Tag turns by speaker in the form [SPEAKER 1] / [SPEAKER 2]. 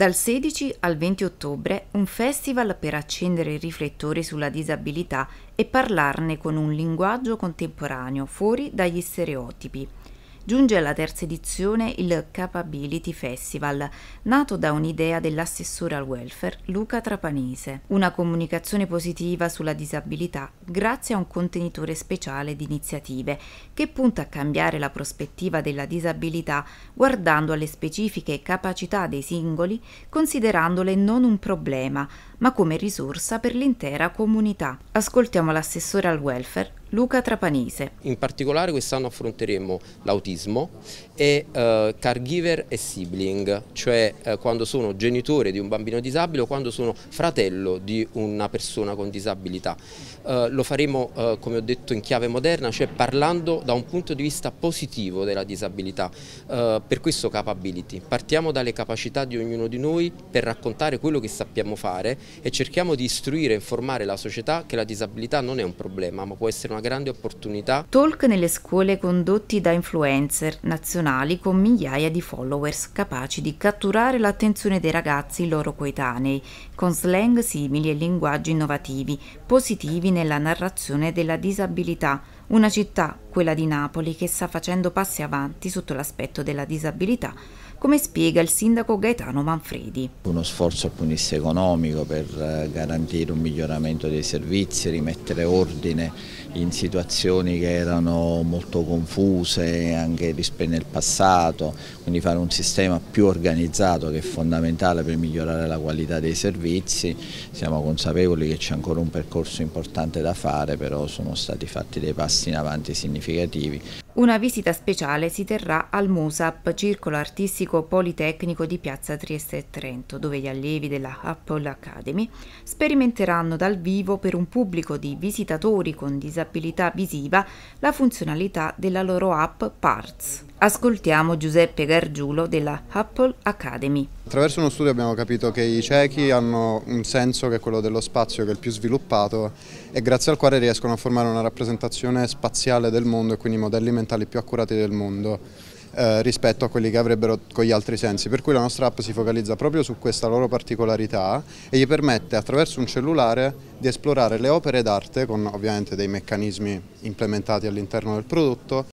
[SPEAKER 1] Dal 16 al 20 ottobre un festival per accendere i riflettori sulla disabilità e parlarne con un linguaggio contemporaneo fuori dagli stereotipi. Giunge alla terza edizione il Capability Festival, nato da un'idea dell'assessore al welfare Luca Trapanese, una comunicazione positiva sulla disabilità grazie a un contenitore speciale di iniziative che punta a cambiare la prospettiva della disabilità guardando alle specifiche capacità dei singoli, considerandole non un problema, ma come risorsa per l'intera comunità. Ascoltiamo l'assessore al welfare Luca Trapanese. In
[SPEAKER 2] particolare quest'anno affronteremo l'autismo e eh, caregiver e sibling, cioè eh, quando sono genitore di un bambino disabile o quando sono fratello di una persona con disabilità. Eh, lo faremo, eh, come ho detto, in chiave moderna, cioè parlando da un punto di vista positivo della disabilità, eh, per questo capability. Partiamo dalle capacità di ognuno di noi per raccontare quello che sappiamo fare e cerchiamo di istruire e informare la società che la disabilità non è un problema, ma può essere una grande opportunità.
[SPEAKER 1] Talk nelle scuole condotti da influencer nazionali con migliaia di followers capaci di catturare l'attenzione dei ragazzi loro coetanei, con slang simili e linguaggi innovativi, positivi nella narrazione della disabilità una città, quella di Napoli, che sta facendo passi avanti sotto l'aspetto della disabilità, come spiega il sindaco Gaetano Manfredi.
[SPEAKER 3] Uno sforzo appunisse economico per eh, garantire un miglioramento dei servizi, rimettere ordine in situazioni che erano molto confuse anche nel passato, quindi fare un sistema più organizzato che è fondamentale per migliorare la qualità dei servizi. Siamo consapevoli che c'è ancora un percorso importante da fare, però sono stati fatti dei passi passi in avanti significativi.
[SPEAKER 1] Una visita speciale si terrà al MUSAP, Circolo Artistico Politecnico di Piazza Trieste e Trento, dove gli allievi della Apple Academy sperimenteranno dal vivo per un pubblico di visitatori con disabilità visiva la funzionalità della loro app Parts. Ascoltiamo Giuseppe Gargiulo della Apple
[SPEAKER 4] Academy. Attraverso uno studio abbiamo capito che i ciechi hanno un senso che è quello dello spazio che è il più sviluppato e grazie al quale riescono a formare una rappresentazione spaziale del mondo e quindi modelli mentali mentali più accurati del mondo. Eh, rispetto a quelli che avrebbero con gli altri sensi, per cui la nostra app si focalizza proprio su questa loro particolarità e gli permette attraverso un cellulare di esplorare le opere d'arte con ovviamente dei meccanismi implementati all'interno del prodotto